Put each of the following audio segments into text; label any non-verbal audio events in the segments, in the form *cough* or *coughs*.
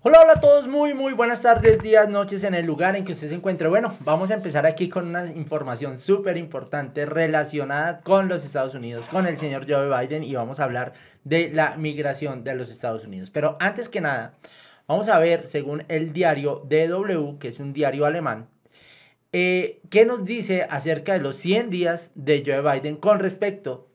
Hola, hola a todos, muy, muy buenas tardes, días, noches, en el lugar en que usted se encuentre. Bueno, vamos a empezar aquí con una información súper importante relacionada con los Estados Unidos, con el señor Joe Biden, y vamos a hablar de la migración de los Estados Unidos. Pero antes que nada, vamos a ver, según el diario DW, que es un diario alemán, eh, qué nos dice acerca de los 100 días de Joe Biden con respecto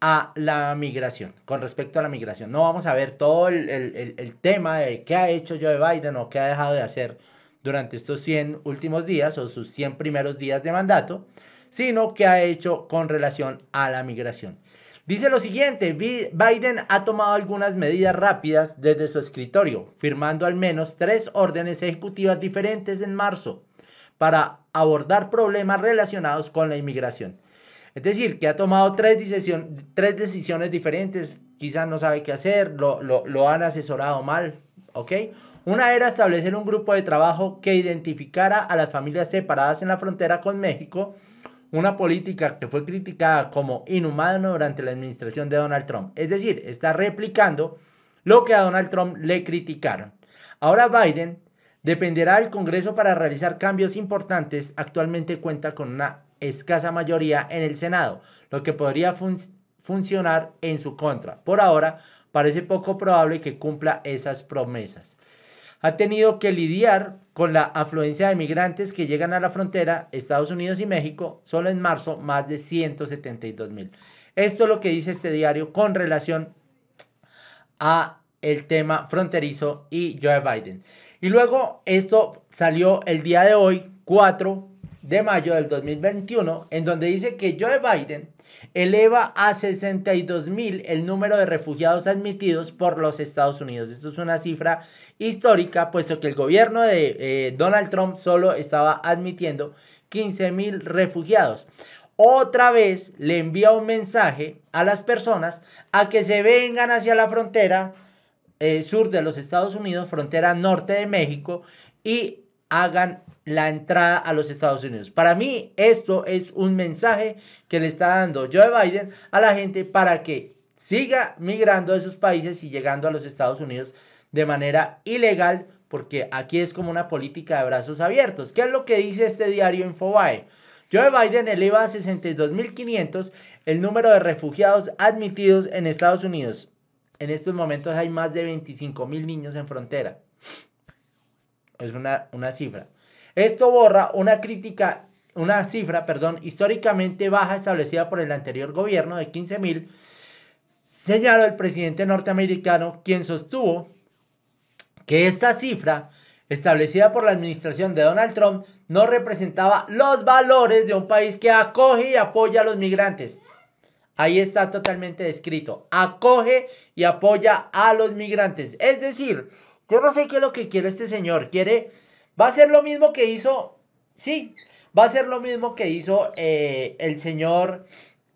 a la migración, con respecto a la migración. No vamos a ver todo el, el, el, tema de qué ha hecho Joe Biden o qué ha dejado de hacer durante estos 100 últimos días o sus 100 primeros días de mandato, sino qué ha hecho con relación a la migración. Dice lo siguiente, Biden ha tomado algunas medidas rápidas desde su escritorio, firmando al menos tres órdenes ejecutivas diferentes en marzo para abordar problemas relacionados con la inmigración. Es decir, que ha tomado tres, decisiones, diferentes, quizás no sabe qué hacer, lo, lo han asesorado mal, ¿ok? Una era establecer un grupo de trabajo que identificara a las familias separadas en la frontera con México, una política que fue criticada como inhumana durante la administración de Donald Trump. Es decir, está replicando lo que a Donald Trump le criticaron. Ahora Biden dependerá del Congreso para realizar cambios importantes. Actualmente cuenta con una escasa mayoría en el Senado, lo que podría funcionar en su contra. Por ahora, parece poco probable que cumpla esas promesas. Ha tenido que lidiar con la afluencia de migrantes que llegan a la frontera Estados Unidos y México, solo en marzo más de 172 mil. Esto es lo que dice este diario con relación a el tema fronterizo y Joe Biden. Y luego esto salió el día de hoy, 4, de mayo del 2021, en donde dice que Joe Biden eleva a 62 mil el número de refugiados admitidos por los Estados Unidos. Esto es una cifra histórica, puesto que el gobierno de eh, Donald Trump solo estaba admitiendo 15 mil refugiados. Otra vez le envía un mensaje a las personas a que se vengan hacia la frontera eh, sur de los Estados Unidos, frontera norte de México, y hagan la entrada a los Estados Unidos. Para mí esto es un mensaje que le está dando Joe Biden a la gente para que siga migrando a esos países y llegando a los Estados Unidos de manera ilegal, porque aquí es como una política de brazos abiertos. ¿Qué es lo que dice este diario Infobae? Joe Biden eleva a 62.500 el número de refugiados admitidos en Estados Unidos. En estos momentos hay más de 25.000 niños en frontera es una, una cifra. Esto borra una crítica, una cifra, perdón, históricamente baja establecida por el anterior gobierno de 15 mil, señaló el presidente norteamericano, quien sostuvo que esta cifra establecida por la administración de Donald Trump no representaba los valores de un país que acoge y apoya a los migrantes. Ahí está totalmente descrito. Acoge y apoya a los migrantes. Es decir, yo no sé qué es lo que quiere este señor. Quiere, va a ser lo mismo que hizo, sí, va a ser lo mismo que hizo eh, el señor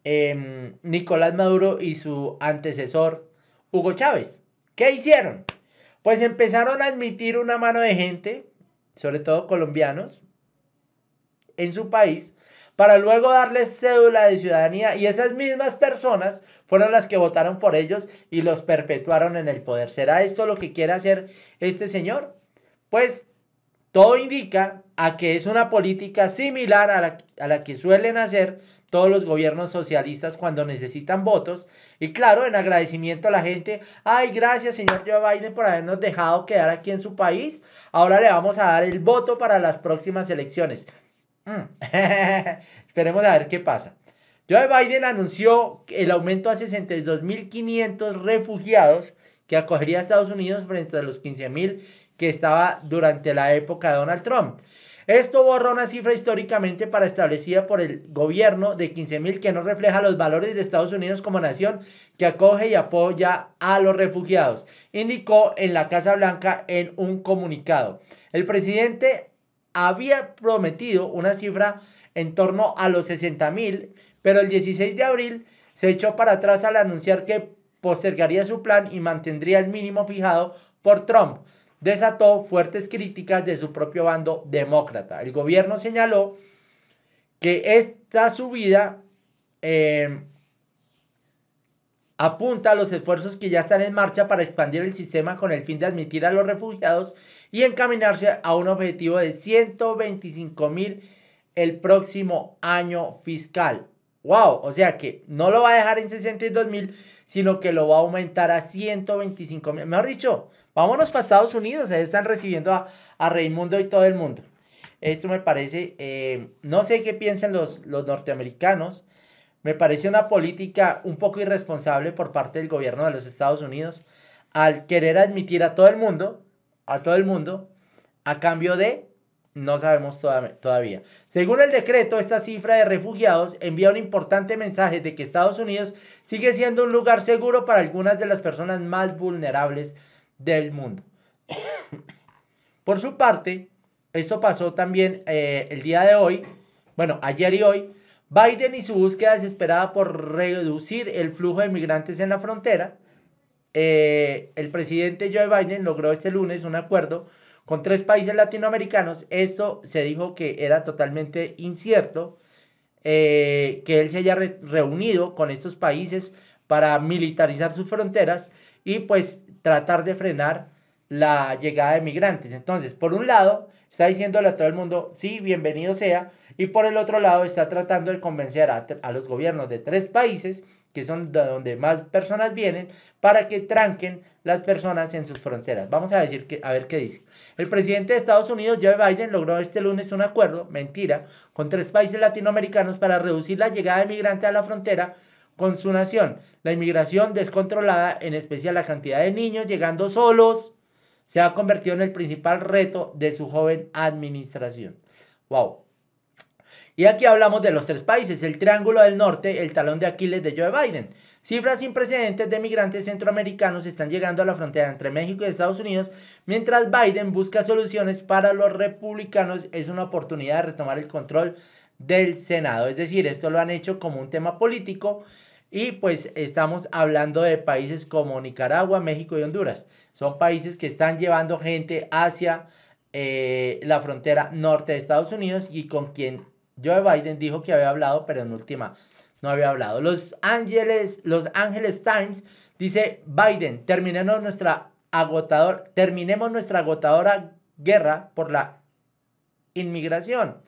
em, Nicolás Maduro y su antecesor Hugo Chávez. ¿Qué hicieron? Pues empezaron a admitir una mano de gente, sobre todo colombianos, en su país para luego darles cédula de ciudadanía y esas mismas personas fueron las que votaron por ellos y los perpetuaron en el poder. ¿Será esto lo que quiere hacer este señor? Pues todo indica a que es una política similar a la, a la que suelen hacer todos los gobiernos socialistas cuando necesitan votos. Y claro, en agradecimiento a la gente, ay, gracias señor Joe Biden por habernos dejado quedar aquí en su país. Ahora le vamos a dar el voto para las próximas elecciones. Mm. *laughs* Esperemos a ver qué pasa. Joe Biden anunció el aumento a 62.500 refugiados que acogería a Estados Unidos frente a los 15.000 que estaba durante la época de Donald Trump. Esto borró una cifra históricamente para establecida por el gobierno de 15.000 que no refleja los valores de Estados Unidos como nación que acoge y apoya a los refugiados, indicó en la Casa Blanca en un comunicado. El presidente había prometido una cifra en torno a los 60 mil, pero el 16 de abril se echó para atrás al anunciar que postergaría su plan y mantendría el mínimo fijado por Trump. Desató fuertes críticas de su propio bando demócrata. El gobierno señaló que esta subida eh, apunta a los esfuerzos que ya están en marcha para expandir el sistema con el fin de admitir a los refugiados y encaminarse a un objetivo de 125 mil el próximo año fiscal. ¡Wow! O sea que no lo va a dejar en 62 mil, sino que lo va a aumentar a 125 mil. Mejor dicho, vámonos para Estados Unidos. Ahí están recibiendo a, a y todo el mundo. Esto me parece, eh, no sé qué piensan los, los norteamericanos me parece una política un poco irresponsable por parte del gobierno de los Estados Unidos al querer admitir a todo el mundo, a todo el mundo, a cambio de no sabemos todavía. Según el decreto, esta cifra de refugiados envía un importante mensaje de que Estados Unidos sigue siendo un lugar seguro para algunas de las personas más vulnerables del mundo. *coughs* Por su parte, esto pasó también eh, el día de hoy, bueno, ayer y hoy, Biden y su búsqueda desesperada por reducir el flujo de migrantes en la frontera. Eh, el presidente Joe Biden logró este lunes un acuerdo con tres países latinoamericanos. Esto se dijo que era totalmente incierto eh, que él se haya reunido con estos países para militarizar sus fronteras y pues tratar de frenar la llegada de migrantes. Entonces, por un lado, está diciéndole a todo el mundo, sí, bienvenido sea, y por el otro lado, está tratando de convencer a, los gobiernos de tres países, que son de donde más personas vienen, para que tranquen las personas en sus fronteras. Vamos a, decir que, a ver qué dice. El presidente de Estados Unidos, Joe Biden, logró este lunes un acuerdo, mentira, con tres países latinoamericanos para reducir la llegada de migrantes a la frontera con su nación. La inmigración descontrolada, en especial la cantidad de niños llegando solos se ha convertido en el principal reto de su joven administración. ¡Wow! Y aquí hablamos de los tres países, el Triángulo del Norte, el talón de Aquiles de Joe Biden. Cifras sin precedentes de migrantes centroamericanos están llegando a la frontera entre México y Estados Unidos, mientras Biden busca soluciones para los republicanos. Es una oportunidad de retomar el control del Senado. Es decir, esto lo han hecho como un tema político y pues estamos hablando de países como Nicaragua, México y Honduras. Son países que están llevando gente hacia eh, la frontera norte de Estados Unidos y con quien Joe Biden dijo que había hablado, pero en última no había hablado. Los Ángeles, Los Ángeles Times dice Biden, terminemos nuestra agotador, terminemos nuestra agotadora guerra por la inmigración.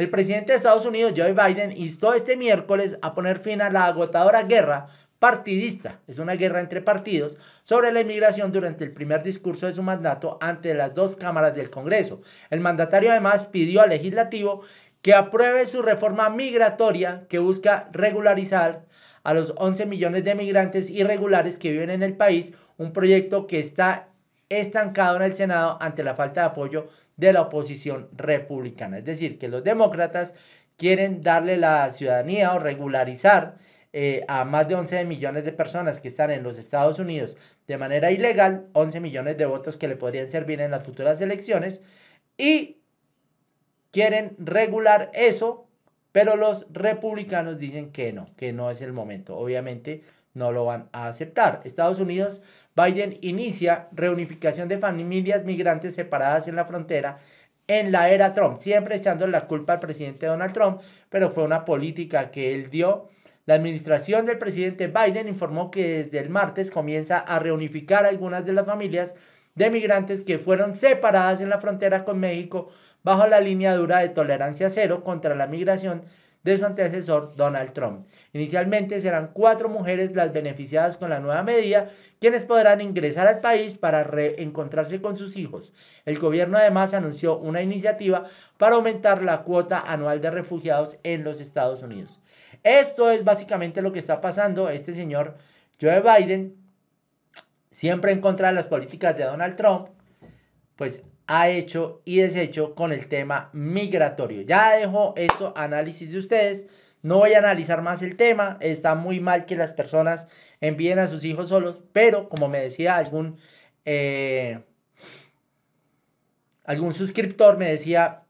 El presidente de Estados Unidos, Joe Biden, instó este miércoles a poner fin a la agotadora guerra partidista, es una guerra entre partidos, sobre la inmigración durante el primer discurso de su mandato ante las dos cámaras del Congreso. El mandatario además pidió al legislativo que apruebe su reforma migratoria que busca regularizar a los 11 millones de migrantes irregulares que viven en el país, un proyecto que está estancado en el Senado ante la falta de apoyo de la oposición republicana. Es decir, que los demócratas quieren darle la ciudadanía o regularizar eh, a más de 11 millones de personas que están en los Estados Unidos de manera ilegal, 11 millones de votos que le podrían servir en las futuras elecciones, y quieren regular eso, pero los republicanos dicen que no, que no es el momento. Obviamente no lo van a aceptar. Estados Unidos, Biden inicia reunificación de familias migrantes separadas en la frontera en la era Trump, siempre echando la culpa al presidente Donald Trump, pero fue una política que él dio. La administración del presidente Biden informó que desde el martes comienza a reunificar algunas de las familias de migrantes que fueron separadas en la frontera con México bajo la línea dura de tolerancia cero contra la migración de su antecesor Donald Trump. Inicialmente serán cuatro mujeres las beneficiadas con la nueva medida, quienes podrán ingresar al país para reencontrarse con sus hijos. El gobierno además anunció una iniciativa para aumentar la cuota anual de refugiados en los Estados Unidos. Esto es básicamente lo que está pasando. Este señor Joe Biden, siempre en contra de las políticas de Donald Trump, pues ha hecho y deshecho con el tema migratorio. Ya dejo esto análisis de ustedes. No voy a analizar más el tema. Está muy mal que las personas envíen a sus hijos solos, pero como me decía algún, eh, algún suscriptor, me decía,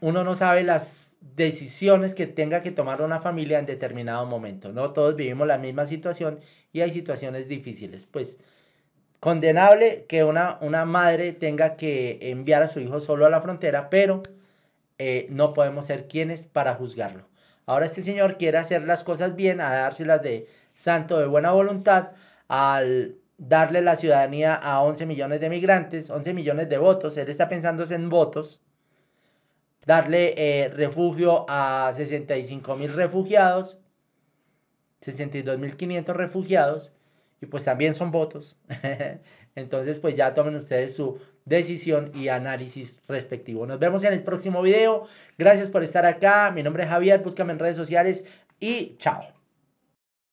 uno no sabe las decisiones que tenga que tomar una familia en determinado momento. No todos vivimos la misma situación y hay situaciones difíciles. Pues condenable que una, una madre tenga que enviar a su hijo solo a la frontera, pero eh, no podemos ser quienes para juzgarlo. Ahora este señor quiere hacer las cosas bien, a dárselas de santo de buena voluntad, al darle la ciudadanía a 11 millones de migrantes, 11 millones de votos, él está pensándose en votos, darle eh, refugio a 65 mil refugiados, 62 mil 500 refugiados, y pues también son votos. *laughs* Entonces pues ya tomen ustedes su decisión y análisis respectivo. Nos vemos en el próximo video. Gracias por estar acá. Mi nombre es Javier. Búscame en redes sociales y chao.